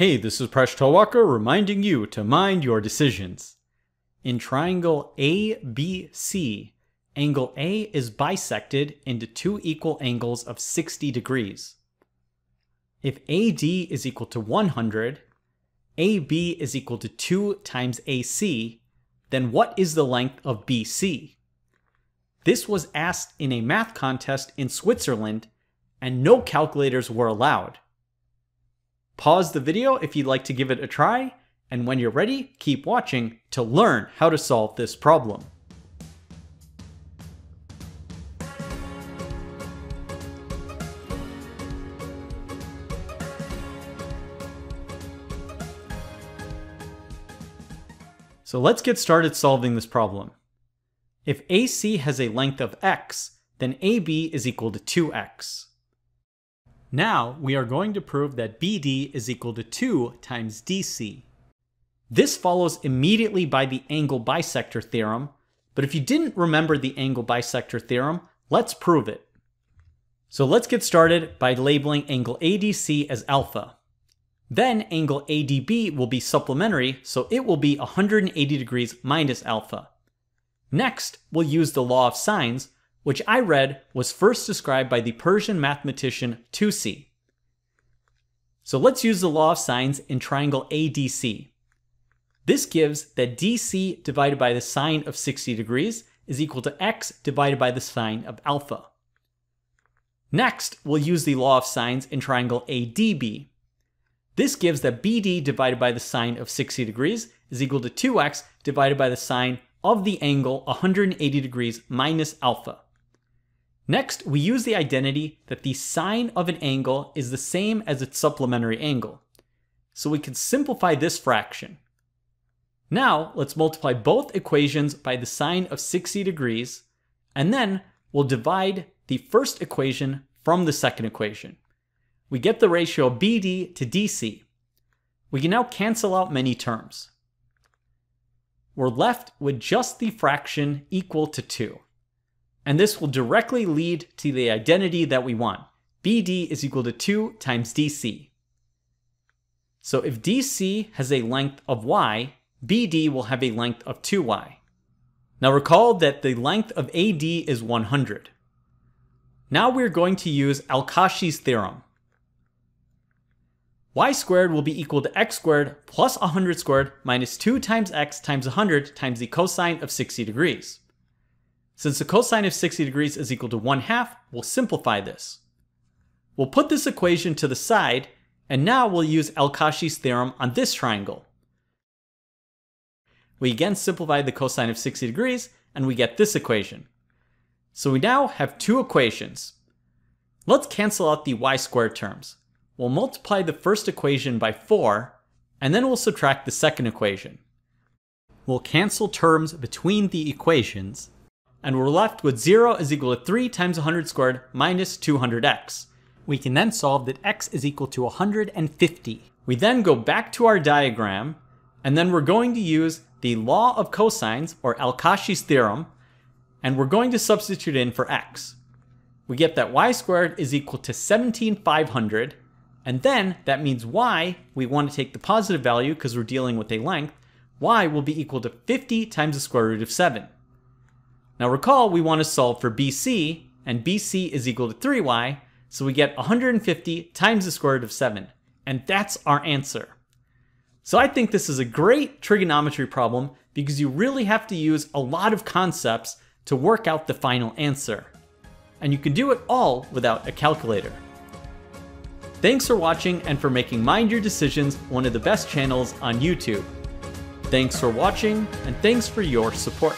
Hey, this is Presh Tolwalkar reminding you to mind your decisions. In triangle ABC, angle A is bisected into two equal angles of 60 degrees. If AD is equal to 100, AB is equal to 2 times AC, then what is the length of BC? This was asked in a math contest in Switzerland, and no calculators were allowed. Pause the video if you'd like to give it a try, and when you're ready, keep watching to learn how to solve this problem. So let's get started solving this problem. If AC has a length of x, then AB is equal to 2x. Now we are going to prove that BD is equal to 2 times DC. This follows immediately by the angle bisector theorem, but if you didn't remember the angle bisector theorem, let's prove it. So let's get started by labeling angle ADC as alpha. Then angle ADB will be supplementary, so it will be 180 degrees minus alpha. Next, we'll use the law of sines, which I read was first described by the Persian mathematician Tusi. So let's use the law of sines in triangle ADC. This gives that DC divided by the sine of 60 degrees is equal to x divided by the sine of alpha. Next, we'll use the law of sines in triangle ADB. This gives that BD divided by the sine of 60 degrees is equal to 2x divided by the sine of the angle 180 degrees minus alpha. Next, we use the identity that the sine of an angle is the same as its supplementary angle. So we can simplify this fraction. Now, let's multiply both equations by the sine of 60 degrees, and then we'll divide the first equation from the second equation. We get the ratio BD to DC. We can now cancel out many terms. We're left with just the fraction equal to 2. And this will directly lead to the identity that we want. BD is equal to 2 times DC. So if DC has a length of y, BD will have a length of 2y. Now recall that the length of AD is 100. Now we're going to use Al-Kashi's theorem. y squared will be equal to x squared plus 100 squared minus 2 times x times 100 times the cosine of 60 degrees. Since the cosine of 60 degrees is equal to 1 half, we'll simplify this. We'll put this equation to the side, and now we'll use El-Kashi's theorem on this triangle. We again simplify the cosine of 60 degrees, and we get this equation. So we now have two equations. Let's cancel out the y squared terms. We'll multiply the first equation by 4, and then we'll subtract the second equation. We'll cancel terms between the equations, and we're left with 0 is equal to 3 times 100 squared minus 200x. We can then solve that x is equal to 150. We then go back to our diagram, and then we're going to use the law of cosines, or al theorem, and we're going to substitute in for x. We get that y squared is equal to 17,500, and then that means y, we want to take the positive value because we're dealing with a length, y will be equal to 50 times the square root of 7. Now recall we want to solve for BC, and BC is equal to 3y, so we get 150 times the square root of 7, and that's our answer. So I think this is a great trigonometry problem because you really have to use a lot of concepts to work out the final answer. And you can do it all without a calculator. Thanks for watching and for making Mind Your Decisions one of the best channels on YouTube. Thanks for watching and thanks for your support.